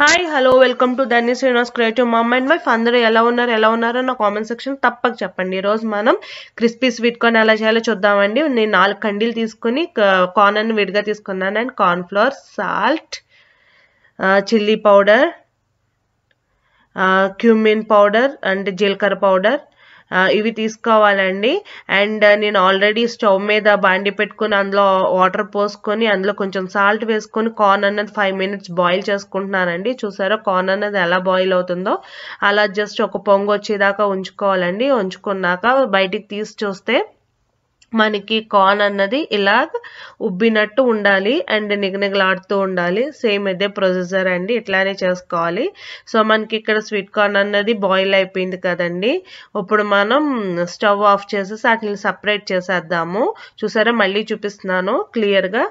hi hello welcome to Dhanya Srinivas creative mom and wife అందరూ ఎలా ఉన్నారు ఎలా ఉన్నారో నా కామెంట్ సెక్షన్ తప్పక చెప్పండి ఈరోజు మనం క్రిస్పీ స్వీట్ కార్న్ ఎలా చేయాలో చూద్దామండి నేను నాలుగు కండీలు తీసుకుని కార్న్ అని విడిగా తీసుకున్నాను and cornflour salt chilli powder cumin powder and జీలకర్ర పౌడర్ ఇవి తీసుకోవాలండి అండ్ నేను ఆల్రెడీ స్టవ్ మీద బాండి పెట్టుకుని అందులో వాటర్ పోసుకొని అందులో కొంచెం సాల్ట్ వేసుకొని కార్న్ అన్నది ఫైవ్ మినిట్స్ బాయిల్ చేసుకుంటున్నానండి చూసారా కార్న్ అన్నది ఎలా బాయిల్ అవుతుందో అలా జస్ట్ ఒక పొంగు వచ్చేదాకా ఉంచుకోవాలండి ఉంచుకున్నాక బయటికి తీసి చూస్తే మనకి కార్న్ అన్నది ఇలా ఉబ్బినట్టు ఉండాలి అండ్ నిగనిగలాడుతూ ఉండాలి సేమ్ ఇదే ప్రొసెసర్ అండి ఇట్లానే చేసుకోవాలి సో మనకి ఇక్కడ స్వీట్ కార్న్ అన్నది బాయిల్ అయిపోయింది కదండి ఇప్పుడు మనం స్టవ్ ఆఫ్ చేసేసి వాటిని సపరేట్ చేసేద్దాము చూసారా మళ్ళీ చూపిస్తున్నాను క్లియర్గా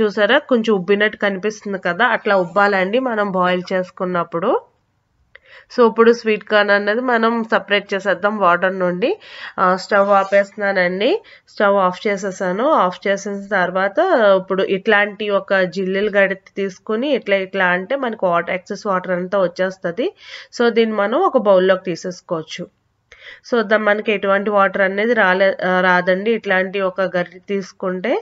చూసారా కొంచెం ఉబ్బినట్టు కనిపిస్తుంది కదా అట్లా ఉబ్బాలండి మనం బాయిల్ చేసుకున్నప్పుడు సో ఇప్పుడు స్వీట్ కార్న్ అనేది మనం సపరేట్ చేసేద్దాం వాటర్ నుండి స్టవ్ ఆపేస్తున్నానండి స్టవ్ ఆఫ్ చేసేసాను ఆఫ్ చేసిన తర్వాత ఇప్పుడు ఇట్లాంటి ఒక జిల్లీలు గడితి తీసుకుని ఇట్లా ఇట్లా అంటే మనకు వాటర్ ఎక్సెస్ వాటర్ అంతా వచ్చేస్తుంది సో దీన్ని మనం ఒక బౌల్లోకి తీసేసుకోవచ్చు సో మనకి ఎటువంటి వాటర్ అనేది రాలే రాదండి ఇట్లాంటి ఒక గరి తీసుకుంటే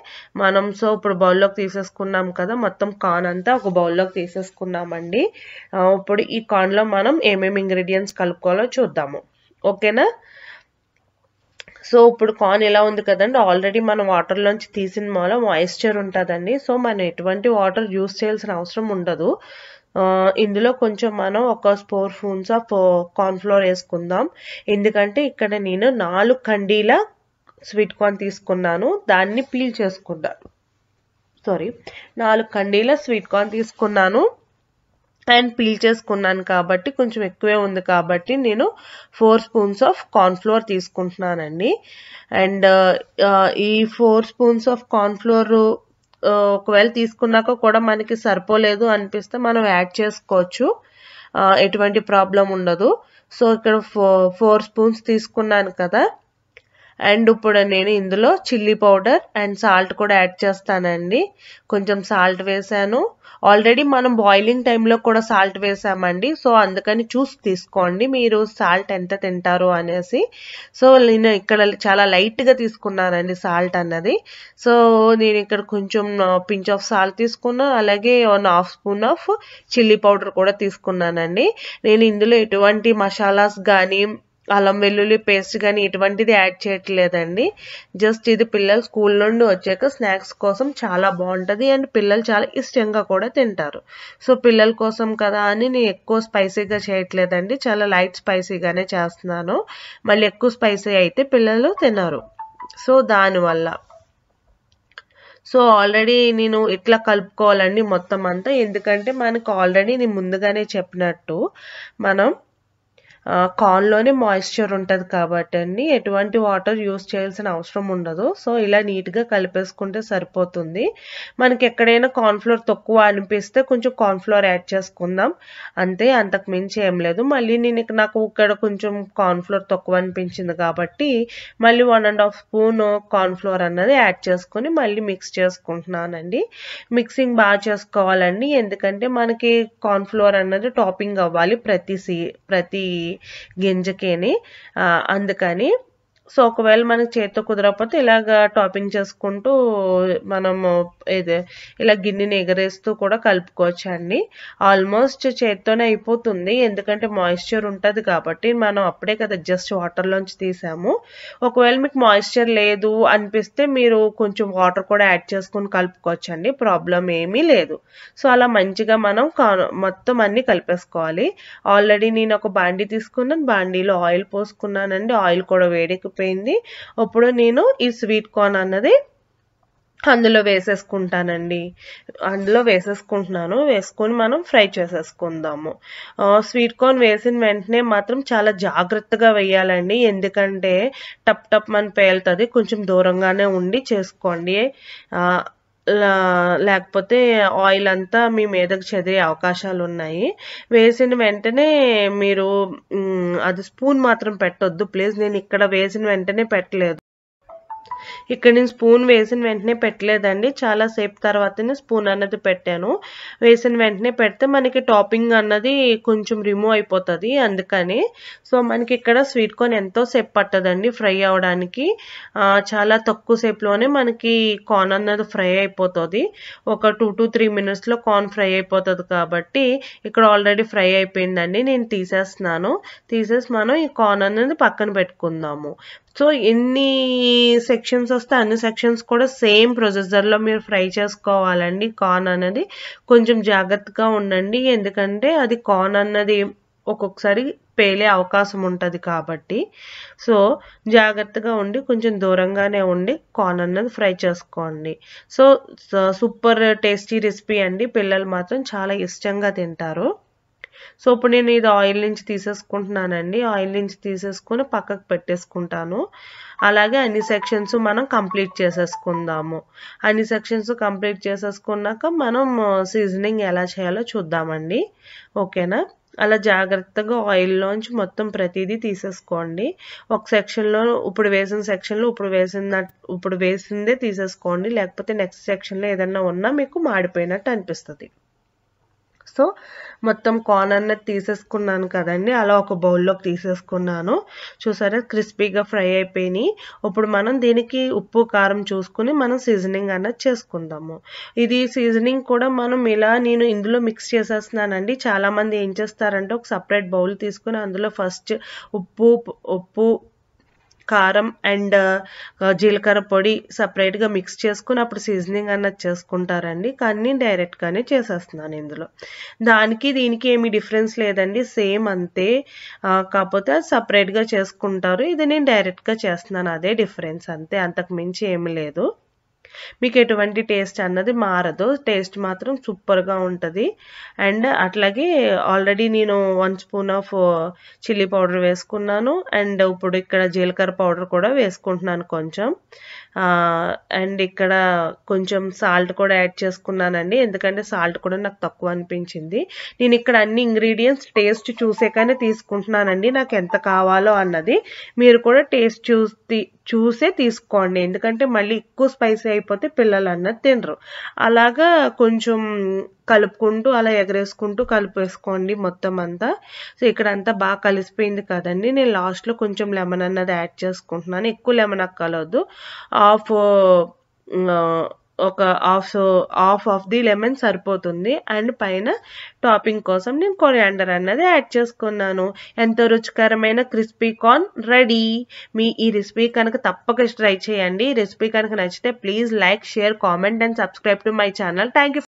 మనం సో ఇప్పుడు బౌల్లోకి తీసేసుకున్నాం కదా మొత్తం కార్న్ అంతా ఒక బౌల్లోకి తీసేసుకున్నామండి ఇప్పుడు ఈ కార్న్లో మనం ఏమేమి ఇంగ్రీడియంట్స్ కలుపుకోవాలో చూద్దాము ఓకేనా సో ఇప్పుడు కార్న్ ఎలా ఉంది కదండి ఆల్రెడీ మనం వాటర్లోంచి తీసిన మూలం మాయిశ్చర్ ఉంటుందండి సో మనం ఎటువంటి వాటర్ యూస్ చేయాల్సిన అవసరం ఉండదు ఇందులో కొంచెం మనం ఒక ఫోర్ స్పూన్స్ ఆఫ్ కార్న్ఫ్లోర్ వేసుకుందాం ఎందుకంటే ఇక్కడ నేను నాలుగు కండీల స్వీట్ కార్న్ తీసుకున్నాను దాన్ని పీల్ చేసుకున్నాను సారీ నాలుగు కండీల స్వీట్ కార్న్ తీసుకున్నాను అండ్ పీల్ చేసుకున్నాను కాబట్టి కొంచెం ఎక్కువే ఉంది కాబట్టి నేను ఫోర్ స్పూన్స్ ఆఫ్ కార్న్ఫ్లోర్ తీసుకుంటున్నానండి అండ్ ఈ ఫోర్ స్పూన్స్ ఆఫ్ కార్న్ఫ్లోరు ఒకవేళ తీసుకున్నాక కూడా మనకి సరిపోలేదు అనిపిస్తే మనం యాడ్ చేసుకోవచ్చు ఎటువంటి ప్రాబ్లం ఉండదు సో ఇక్కడ ఫోర్ స్పూన్స్ తీసుకున్నాను కదా అండ్ ఇప్పుడు నేను ఇందులో చిల్లీ పౌడర్ అండ్ సాల్ట్ కూడా యాడ్ చేస్తానండి కొంచెం సాల్ట్ వేసాను ఆల్రెడీ మనం బాయిలింగ్ టైంలో కూడా సాల్ట్ వేసామండి సో అందుకని చూసి తీసుకోండి మీరు సాల్ట్ ఎంత తింటారు అనేసి సో నేను ఇక్కడ చాలా లైట్గా తీసుకున్నానండి సాల్ట్ అన్నది సో నేను ఇక్కడ కొంచెం పించ్ ఆఫ్ సాల్ట్ తీసుకున్నాను అలాగే one half spoon of chilli powder కూడా తీసుకున్నానండి నేను ఇందులో ఎటువంటి మసాలాస్ కానీ అల్లం వెల్లుల్లి పేస్ట్ కానీ ఇటువంటిది యాడ్ చేయట్లేదండి జస్ట్ ఇది పిల్లలు స్కూల్ నుండి వచ్చాక స్నాక్స్ కోసం చాలా బాగుంటుంది అండ్ పిల్లలు చాలా ఇష్టంగా కూడా తింటారు సో పిల్లల కోసం కదా అని నేను ఎక్కువ స్పైసీగా చేయట్లేదండి చాలా లైట్ స్పైసీగానే చేస్తున్నాను మళ్ళీ ఎక్కువ స్పైసీ అయితే పిల్లలు తినరు సో దానివల్ల సో ఆల్రెడీ నేను ఇట్లా కలుపుకోవాలండి మొత్తం అంతా ఎందుకంటే మనకు ఆల్రెడీ నేను ముందుగానే చెప్పినట్టు మనం కార్న్లోనే మాయిశ్చర్ ఉంటుంది కాబట్టి అండి ఎటువంటి వాటర్ యూస్ చేయాల్సిన అవసరం ఉండదు సో ఇలా నీట్గా కలిపేసుకుంటే సరిపోతుంది మనకి ఎక్కడైనా కార్న్ఫ్లోర్ తక్కువ అనిపిస్తే కొంచెం కార్న్ఫ్లోర్ యాడ్ చేసుకుందాం అంతే అంతకు మించి ఏం లేదు మళ్ళీ నేను నాకు ఇక్కడ కొంచెం కార్న్ఫ్లోర్ తక్కువ అనిపించింది కాబట్టి మళ్ళీ one and half spoon cornflour అన్నది యాడ్ చేసుకొని మళ్ళీ మిక్స్ చేసుకుంటున్నానండి మిక్సింగ్ బాగా చేసుకోవాలండి ఎందుకంటే మనకి కార్న్ఫ్లోర్ అన్నది టాపింగ్ అవ్వాలి ప్రతి సీ ప్రతి గింజకేని అందుకని సో ఒకవేళ మనకి చేత్తో కుదరకపోతే ఇలాగ టాపింగ్ చేసుకుంటూ మనము ఇది ఇలా గిన్నెని ఎగరేస్తూ కూడా కలుపుకోవచ్చు అండి ఆల్మోస్ట్ చేత్తోనే అయిపోతుంది ఎందుకంటే మాయిశ్చర్ ఉంటుంది కాబట్టి మనం అప్పుడే కదా జస్ట్ వాటర్లోంచి తీసాము ఒకవేళ మీకు మాయిశ్చర్ లేదు అనిపిస్తే మీరు కొంచెం వాటర్ కూడా యాడ్ చేసుకుని కలుపుకోవచ్చు అండి ప్రాబ్లం ఏమీ లేదు సో అలా మంచిగా మనం మొత్తం అన్నీ కలిపేసుకోవాలి ఆల్రెడీ నేను ఒక బాండీ తీసుకున్నాను బాండీలో ఆయిల్ పోసుకున్నానండి ఆయిల్ కూడా వేడెక్కి అయిపోయింది అప్పుడు నేను ఈ స్వీట్ కార్న్ అన్నది అందులో వేసేసుకుంటానండి అందులో వేసేసుకుంటున్నాను వేసుకొని మనం ఫ్రై చేసేసుకుందాము స్వీట్ కార్న్ వేసిన వెంటనే మాత్రం చాలా జాగ్రత్తగా వేయాలండి ఎందుకంటే టప్ టప్ అని పేలుతుంది కొంచెం దూరంగానే ఉండి చేసుకోండి లేకపోతే ఆయిల్ అంతా మీ మీదకు చెదిరే అవకాశాలు ఉన్నాయి వేసిన వెంటనే మీరు అది స్పూన్ మాత్రం పెట్టొద్దు ప్లీజ్ నేను ఇక్కడ వేసిన వెంటనే పెట్టలేదు ఇక్కడ నేను స్పూన్ వేసిన వెంటనే పెట్టలేదండి చాలాసేపు తర్వాత నేను స్పూన్ అన్నది పెట్టాను వేసిన వెంటనే పెడితే మనకి టాపింగ్ అన్నది కొంచెం రిమూవ్ అయిపోతుంది అందుకని సో మనకి ఇక్కడ స్వీట్ కార్న్ ఎంతో సేపు పట్టదండి ఫ్రై అవడానికి చాలా తక్కువ సేపులోనే మనకి కార్న్ అన్నది ఫ్రై అయిపోతుంది ఒక టూ టు త్రీ మినిట్స్లో కార్న్ ఫ్రై అయిపోతుంది కాబట్టి ఇక్కడ ఆల్రెడీ ఫ్రై అయిపోయిందండి నేను తీసేస్తున్నాను తీసేసి మనం ఈ కార్న్ అనేది పక్కన పెట్టుకుందాము సో ఎన్ని సెక్షన్స్ వస్తే అన్ని సెక్షన్స్ కూడా సేమ్ ప్రొసెసర్లో మీరు ఫ్రై చేసుకోవాలండి కార్న్ అన్నది కొంచెం జాగ్రత్తగా ఉండండి ఎందుకంటే అది కార్న్ అన్నది ఒక్కొక్కసారి పేలే అవకాశం ఉంటుంది కాబట్టి సో జాగ్రత్తగా ఉండి కొంచెం దూరంగానే ఉండి కార్న్ అన్నది ఫ్రై చేసుకోండి సో సూపర్ టేస్టీ రెసిపీ అండి పిల్లలు మాత్రం చాలా ఇష్టంగా తింటారు సో ఇప్పుడు నేను ఇది ఆయిల్ నుంచి తీసేసుకుంటున్నానండి ఆయిల్ నుంచి తీసేసుకుని పక్కకు పెట్టేసుకుంటాను అలాగే అన్ని సెక్షన్స్ మనం కంప్లీట్ చేసేసుకుందాము అన్ని సెక్షన్స్ కంప్లీట్ చేసేసుకున్నాక మనం సీజనింగ్ ఎలా చేయాలో చూద్దామండి ఓకేనా అలా జాగ్రత్తగా ఆయిల్లోంచి మొత్తం ప్రతిదీ తీసేసుకోండి ఒక సెక్షన్లో ఇప్పుడు వేసిన సెక్షన్లో ఇప్పుడు వేసిన ఇప్పుడు వేసిందే తీసేసుకోండి లేకపోతే నెక్స్ట్ సెక్షన్లో ఏదన్నా ఉన్నా మీకు మాడిపోయినట్టు అనిపిస్తుంది సో మొత్తం కార్న్ అన్నది తీసేసుకున్నాను కదండి అలా ఒక బౌల్లోకి తీసేసుకున్నాను చూసారా క్రిస్పీగా ఫ్రై అయిపోయినాయి ఇప్పుడు మనం దీనికి ఉప్పు కారం చూసుకుని మనం సీజనింగ్ అన్నది చేసుకుందాము ఇది సీజనింగ్ కూడా మనం ఇలా నేను ఇందులో మిక్స్ చేసేస్తున్నానండి చాలామంది ఏం చేస్తారంటే ఒక సపరేట్ బౌల్ తీసుకుని అందులో ఫస్ట్ ఉప్పు ఉప్పు కారం అండ్ జీలకర్ర పొడి సపరేట్గా మిక్స్ చేసుకుని అప్పుడు సీజనింగ్ అన్నది చేసుకుంటారండి కానీ నేను డైరెక్ట్గానే చేసేస్తున్నాను ఇందులో దానికి దీనికి ఏమి డిఫరెన్స్ లేదండి సేమ్ అంతే కాకపోతే అది సపరేట్గా చేసుకుంటారు ఇది నేను డైరెక్ట్గా చేస్తున్నాను అదే డిఫరెన్స్ అంతే అంతకు మించి ఏమి లేదు మీకు ఎటువంటి టేస్ట్ అన్నది మారదు టేస్ట్ మాత్రం సూపర్గా ఉంటుంది అండ్ అట్లాగే ఆల్రెడీ నేను one spoon of chilli powder వేసుకున్నాను అండ్ ఇప్పుడు ఇక్కడ జీలకర్ర పౌడర్ కూడా వేసుకుంటున్నాను కొంచెం అండ్ ఇక్కడ కొంచెం సాల్ట్ కూడా యాడ్ చేసుకున్నానండి ఎందుకంటే సాల్ట్ కూడా నాకు తక్కువ అనిపించింది నేను ఇక్కడ అన్ని ఇంగ్రీడియంట్స్ టేస్ట్ చూసేకనే తీసుకుంటున్నానండి నాకు ఎంత కావాలో అన్నది మీరు కూడా టేస్ట్ చూసి చూసే తీసుకోండి ఎందుకంటే మళ్ళీ ఎక్కువ స్పైసీ అయిపోతే పిల్లలు అన్నది తినరు అలాగా కొంచెం కలుపుకుంటూ అలా ఎగరేసుకుంటూ కలిపేసుకోండి మొత్తం అంతా సో ఇక్కడ అంతా బాగా కలిసిపోయింది కదండి నేను లాస్ట్లో కొంచెం లెమన్ అన్నది యాడ్ చేసుకుంటున్నాను ఎక్కువ లెమన్ అక్కలవద్దు హాఫ్ ఒక half half of the lemon సరిపోతుంది అండ్ పైన టాపింగ్ కోసం నేను కొరియాండర్ అన్నది యాడ్ చేసుకున్నాను ఎంతో రుచికరమైన క్రిస్పీ కార్న్ రెడీ మీ ఈ రెసిపీ కనుక తప్పక ట్రై చేయండి ఈ రెసిపీ కనుక నచ్చితే please like share comment and subscribe to my channel thank